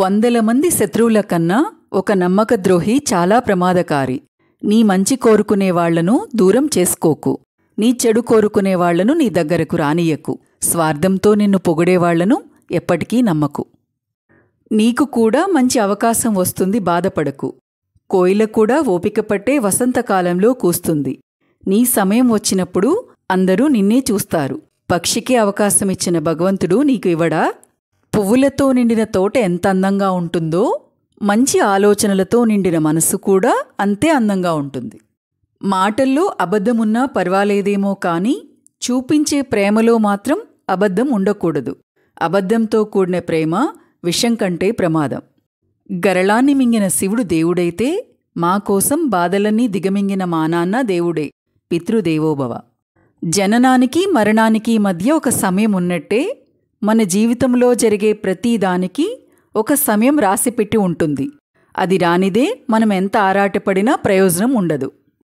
వందల మంది శత్రువుల కన్నా ఒక నమ్మకద్రోహి చాలా ప్రమాదకారి నీ మంచి కోరుకునేవాళ్లను దూరం చేసుకోకు నీ చెడు కోరుకునేవాళ్లను నీ దగ్గరకు రానియకు స్వార్థంతో నిన్ను పొగిడేవాళ్లను ఎప్పటికీ నమ్మకు నీకు కూడా మంచి అవకాశం వస్తుంది బాధపడకు కోయిల కూడా ఓపికపట్టే వసంతకాలంలో కూస్తుంది నీ సమయం వచ్చినప్పుడు అందరూ నిన్నే చూస్తారు పక్షికి అవకాశమిచ్చిన భగవంతుడు నీకు ఇవ్వడా పువ్వులతో నిండిన తోట ఎంత అందంగా ఉంటుందో మంచి ఆలోచనలతో నిండిన మనసు కూడా అంతే అందంగా ఉంటుంది మాటల్లో అబద్ధమున్నా పర్వాలేదేమో కానీ చూపించే ప్రేమలో మాత్రం అబద్ధం ఉండకూడదు అబద్ధంతో కూడిన ప్రేమ విషం కంటే ప్రమాదం గరళాన్ని మింగిన శివుడు దేవుడైతే మా కోసం బాధలన్నీ దిగమింగిన మానాన్న దేవుడే పితృదేవోభవ జననానికి మరణానికి మధ్య ఒక సమయం ఉన్నట్టే మన జీవితంలో జరిగే ప్రతీదానికి ఒక సమయం రాసిపెట్టి ఉంటుంది అది రానిదే మనం ఎంత ఆరాటపడినా ప్రయోజనం ఉండదు